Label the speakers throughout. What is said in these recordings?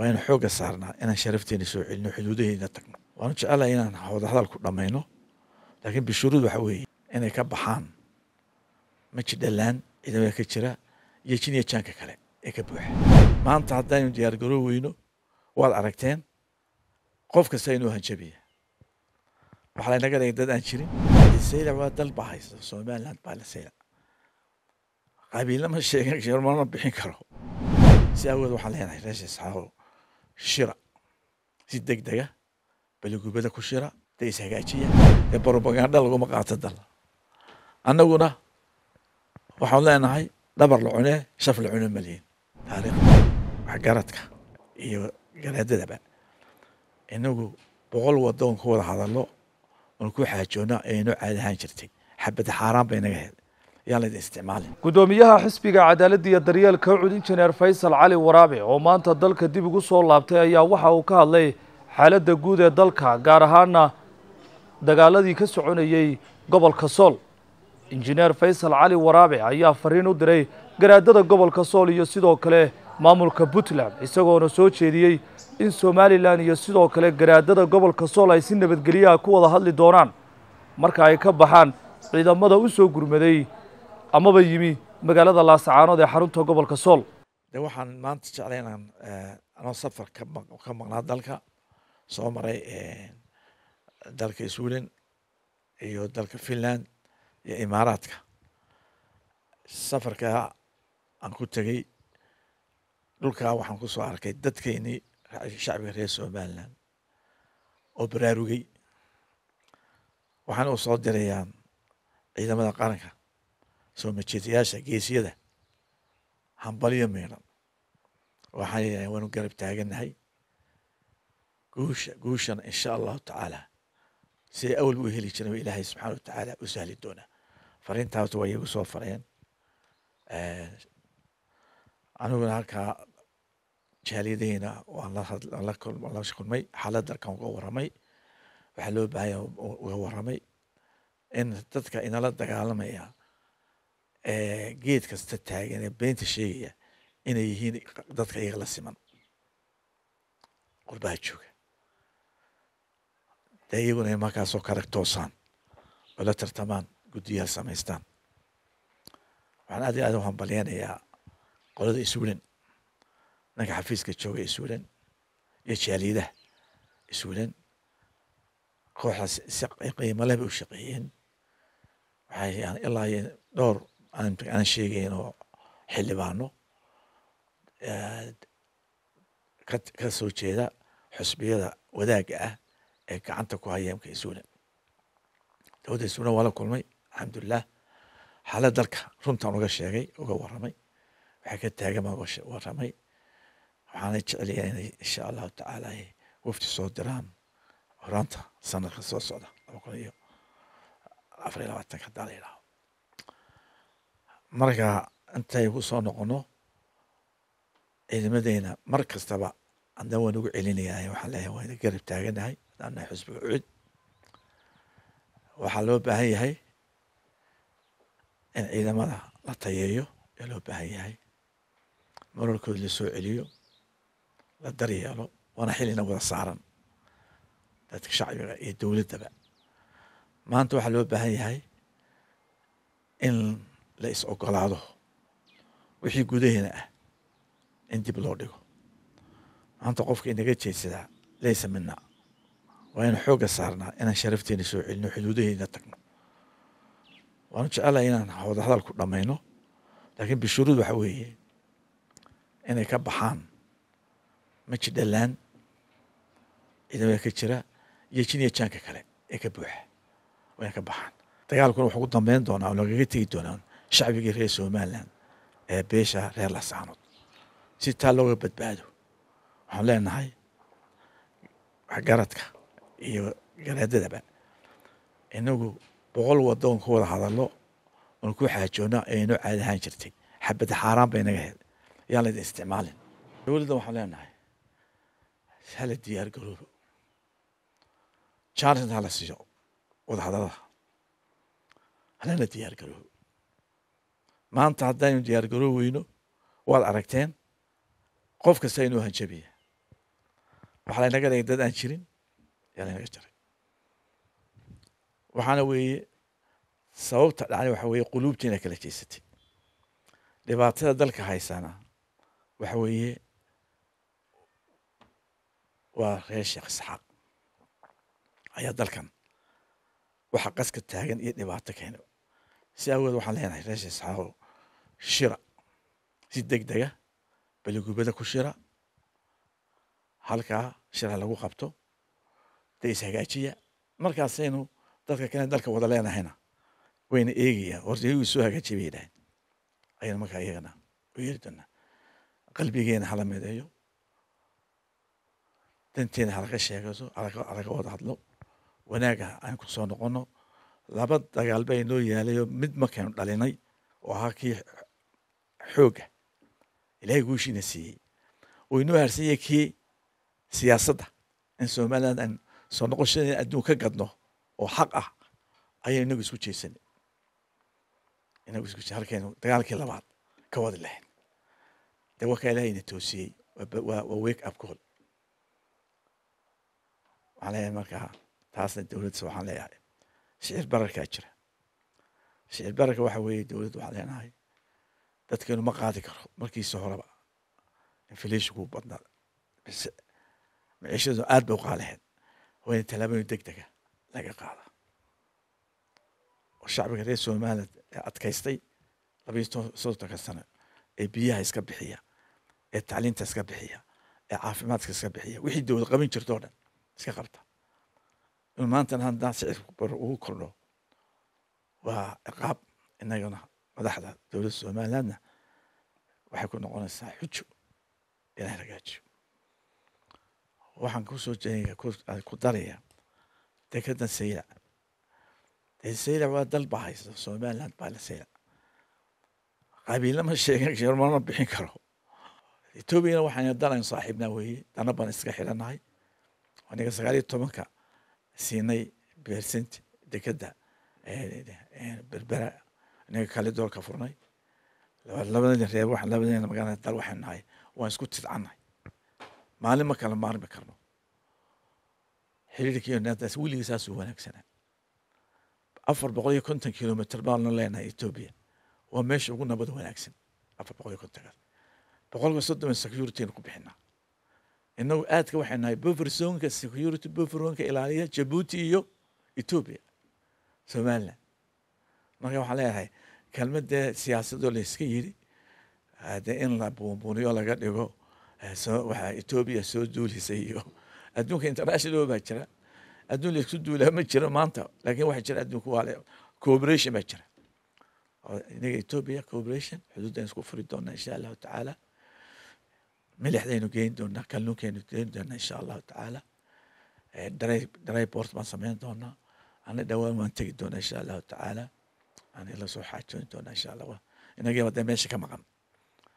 Speaker 1: waa xoogga saarnaa inaan sharafteena soo celino xuduudaheena tagno waanu jecelahay inaan howdahadalku dhammayno laakiin bishuruud waxa weeye inay ka baxaan maji dhallaan ciidamada ka jira iyo jin iyo kale ee ka buuxa maanta haddaynu diyaargaroo weyno waad aragteen qof kasta inuu hanjabiya waxaa laynaga dhigay dad aan jirin saylac waa dal baa haysta somaliland baa la saylac ma sheegan sheermana bixin karo si awood waxaan leenahay reesha saxaawo shira si deg dega beligubada ku shira da ishagaajiya ee barobaganda laguma qaato dal annaguna waxaan leenahay dhabar la cunee shaf la cuno malihin taariikhda waxgaradka iyo garaadadaba inagu boqol wadoon ku wada hadallo oon ku xaajoona ee inoo caadi ahaan jirtay xabada xaaraan bay naga hel gudoomiyaha xisbiga cadaaladda iyo daryeelka cud injineer faysal cali waraabe oo maanta dalka dib ugu soo laabtay ayaa waxa uu ka hadlay xaaladda guud ee dalka gaar ahaana dagaaladii ka soconayey gobolka sool injineer faysal cali waraabe ayaa fariin u diray garaadada gobolka sool iyo sidoo kale maamulka puntland isagoona soo jeediyey in somalilan iyo sidoo kale garaadada gobolka sool ay si nabadgelyaha ku wada hadli doonaan marka ay ka baxaan ciidamada u soo gurmaday amaba yimi magaalada laasacaanood ee xarunta gobolka sool de waxaan maanta jeclay inaan eh, anoo safar ka maqnaa dalka soo maray eh, dalka sweden iyo dalka finland iyo imaaraadka safarkaa aan ku tegey dhulkaa waxaan ku soo arkay dadkeenii shacbiga reer somaliland oo baraarugay waxaan u soo dirayaan ciidamada qaranka soo majeedayaasha geesyada hambalyo miidhan waxaan leeyahay waanu garab taaganahay guusha guushana insha allahu tacaala siday awal u heli jiran ilaahay subxaana wa tacaala u sahli doonaa fariintaas waa iyagu soo fareen aniguna halkaa jaaliyadaheyna waan la kulmay xaaladda halkan uga waramay waxaa loo baahanya uga waramay in dadka inala dagaalamaya geed kasta taagan ee beenta sheegaya inay yihiin dadka iyaga la siman qurbaha jooga dee iyaguna markaasoo kale toosaan oo la tartamaan guddiyaal samaystaan waxaan aad iyo aad u hambalyeynayaa qolada iswilan ninka xafiiska jooga iswilan iyo jaaliyadaha iswilan kooxaas si qiimo lehbay u shaqeeyeen waxay ilaa iyo dhowr aan sheegayno xildhibaano ka soo jeeda xusbiyada wadaaga ah ee gacanta ku haya imka isuuna dowladda isuuna waa la kulmay alxamdulilah xaalada dalka runtaan uga sheegay uga waramay waxaa ka taagan baan uga waramay waxaana jecelaya inay insha allahu tacaala ay wafdi soo diraan horaanta sanadka soo socda laba kun iyo afar iyo labaatanka haddaa markaa intay ku soo noqono ciidamadeyna mar kastaba haddana waan ugu celinayaa waxaa leeyahay waan garab taaganahay haddaan xusbiga ucid waxaa loo baahan yahay in ciidamada la tayeeyo ee loo baahan yahay mararkooda lasoo celiyo la daryeelo waana xilina wada saaran dadka shacbiga iyo dowladdaba maanta waxaa loo baahan yahay in la is ogolaado wixii gudaheena ah in dib loo dhigo maanta qofka inaga jeedsadaa laysa mina waa inaan xoogga saarnaa inaan sharafteena soo celino xuduudaheena tagno waanu jecelahay inaan hawda hadalku dhammayno laakiin bishuruud waxa weeye inay ka baxaan maji dhalaan ciidamada ka jira iyo jiniya jaanka kale ee ka buuxa waa inay ka baxaan dagaalkuna waxaan ku dambeyn doonaa oo lagaga tegi doonaa shacbigii e reer somaliland ee beesha reer lasaanood si taa looga badbaado waxaan leenahay waxgaradka iyo garaadadaba inagu boqol wadoon ku wada hadalo un ku xaajoona ee inoo caadi ahaan jirtay xabadda xaaraan bay naga hel yaan laydin isticmaalin dowladda waxaan leenahay hala diyaar garoobo jaarinta hala siiyo wadahadalada hadallada halana diyaar garoobo maanta haddaynu diyaargaroo weyno waad aragteen qof kasta inuu hanjabiya waxaa laynaga dhigay dad aan jirin ayaa laynaga jaray waxaana weeye sababta dhacni waxa weeye quluubta inaa kala jeysatay dhibaatada dalka haysana waxa weeye waa reer sheekh isxaaq ayaa dalkan waxa qaska taagan iyo dhibaato keena si aweed waxaan leenahay reer sheekh isxaaqo shira si deg dega baligubada ku shira halkaa shira lagu qabto dee ishagaajiya markaasaynu dadka kale dalka wada leenahayna wayna eegaya hortaygu soo hagaajiya bay yidhaaheen ayaynu markaa iyagana u yeeri doonaa qalbigeena hala meedeeyo danteena halaga sheegaso alaga wada hadlo wanaaga aan ku soo noqono laba dagaal baa inoo yaalayoo mid markaynu dhalinay oo ahaa kii xooga ilahay guushiina siiyey uu inoo harsanyay kii siyaasadda in somalilan aan soo noqoshadeena adduun ka gadno oo xaq ah ayaa inagu isku jeesanay inagu isku je halkaynu dagaalkii labaad ka wadi lahayn de warkaa ilahayna toosiyey waa wake up call waxaan leeyahay markaa taasna dowladsa waxaan leeyahay shicir bararkaa jira shicir bararka waxa weeye dowladdu waxaan leenahay dadkeenu ma qaadi karo markiisa horeba infleshinku badnaa mise maciishadu aad ba u qaalaheed tallaabooyin deg dega ah laga qaada oo shacbiga reer somaliland ee adkaystay labayo soddonka sano ee biyaha iska bixiya ee tacliinta iska bixiya ee caafimaadka iska bixiya wixii dowlad qabin jirta oo dhan iska qabta inuu maantan haddaan sicirka ugu kordho waa ciqaab inagana madaxda dowladda somalilandna waxay ku noqonaysaa xujo inay hagaajiyo waxaan kusoo ku daraya dekada saylac saylac waa dal baa haysta somaliland baa la saylac qabiilna ma sheegan sharmana bixin karo etoobiyana waxaan dalan saaxiibnaa weeye dana baan iska xidhanahay aniga sagaal iyo tobanka siinay beersinti dekada berbera inaga kale doolka furnay labadani reebo waxaan labadani magaalada dal waxaan nahay waan isku tidcannahay maalin ma kala maarmi karno xiriirkiiyo naadaas weligii saasuu wanaagsanaa afar boqol iyo konton kilomitr baanu leenahay etoobiya waa meesha ugu nabad wanaagsan afar boqol iyo kontonkaas boqolka soddon securitynu ku bixinaa innagu aadka waxay nahay buffer zonka security buffer zonka ilaaliya jabuuti iyo etoobiya somaliland marka waxaan leeyahay kelmadee siyaasadoo layska yiri ah, de in la buunbuuniyo laga dhigo waxaa eh, etoobiya soo duulisay iyo adduunka international baa jira adduun laisku duulaa ma jiro maanta lakin waxa jira adduunka waale cooperation baa jira oh, inaga etoobiya cooperation xuduuddan isku furi doonaa insha allahu tacaala milixdaynu geyn doonaa kalluunkaynu geyn doonaa insha allahu tacaala eh, dry dry port baan sameyn doonaa ana dhawaan waan tegi doonaa insha allahu tacaala أنا لا سو حاجون دون إن شاء الله إن جا ودا ماشي كم غم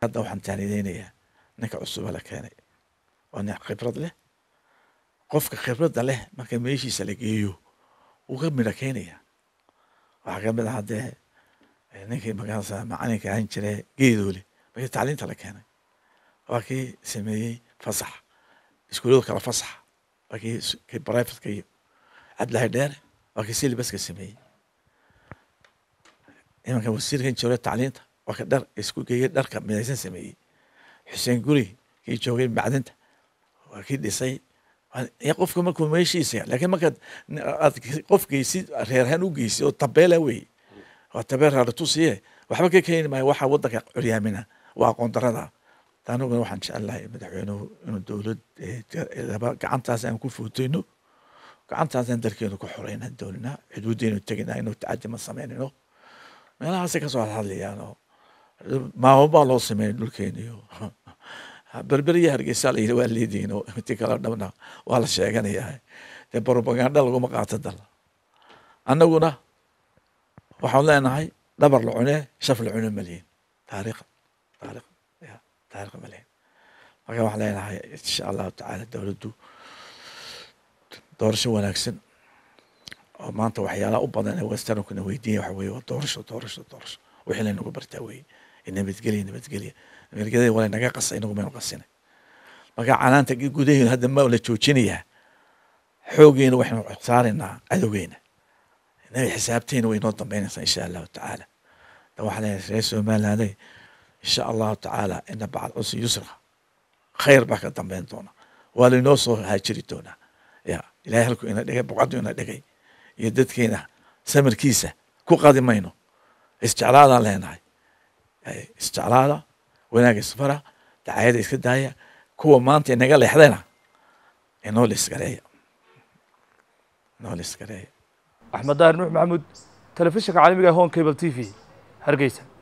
Speaker 1: هذا وحن تاني دينية نك أصوب على كاني وأنا خبرة له قف خبرة له ما كان ماشي سلكيو وغم من كاني وعقب من هذا نك مقاصة معاني كأن ترى جيدولي بس تعلمت على كاني وكي سمي فصح لك كلا فصح وكي كبرايفت كي عبد الله دار وكي سيل بس كسمي imanka wasiirkan joogay tacliinta warka dhar isku geeyey dharka midaysan sameeyey xuseen guri kii joogay macdinta waa kii dhisay qofka markuu meeshiisa laakiin markaad aad qof geysid reerhaan u geysid oo tabeela wey waa tabeel raaritusiye waxba ka keeni maayo waxaa wadanka curyaamina waa aqoon darada anuguna waxaan jecel lahay madaxweynuhu inuu dowlad gacantaas aan ku footeyno gacantaas aan ku xoreyna doonina cidwadeenu teginaa inuu tacadi ma sameynino meelahaasay ka soo hadhadlayaan oo maamo loo sameeyay dhulkeeniyo berberiya iyo hargeysa la yidhi waa leedihin oo intii kaleo dhabna waa la sheeganayaa dee propaganda laguma qaato dal annaguna waxaan leenahay dhabar la cunee shaf la cuno malihin taariikha taariikh ya taarikh malihin marka waxaan leenahay insha allahu tacaala dowladdu doorasho wanaagsan maanta waxyaalaha u badan ee westernku na waxa weye waa doorasho doorasho doorasho wixii laynagu bartaa weye nabadgelya nabadgelya ameerikada wala naga qasa inagu maynu qasina marka canaanta gudaheenu hadda ma la joojinayaa xoogeena waxaynu saaraynaa cadowgeena xisaabteena way inoo dambeynaysaa insha allahu tacaala da waxaa leeyahay reer somalilanday insha allahu tacaala ina bacd cusri yusra khayr baa ka dambeyn doona waa lainoo soo haajiri doonaa ya ilahay halku ina dhigay buqaddu ina dhigay iyo dadkeena samirkiisa ku qadi mayno isjeclaadaan leenahay isjeclaada wanaaga isfara dacayada iska daaya kuwa maanta inaga leexdayna inoo liskareeya inoo liskareeya axmed daahir nuux maxamuud telefishinka caalamiga ee ah home cable t v hargeysa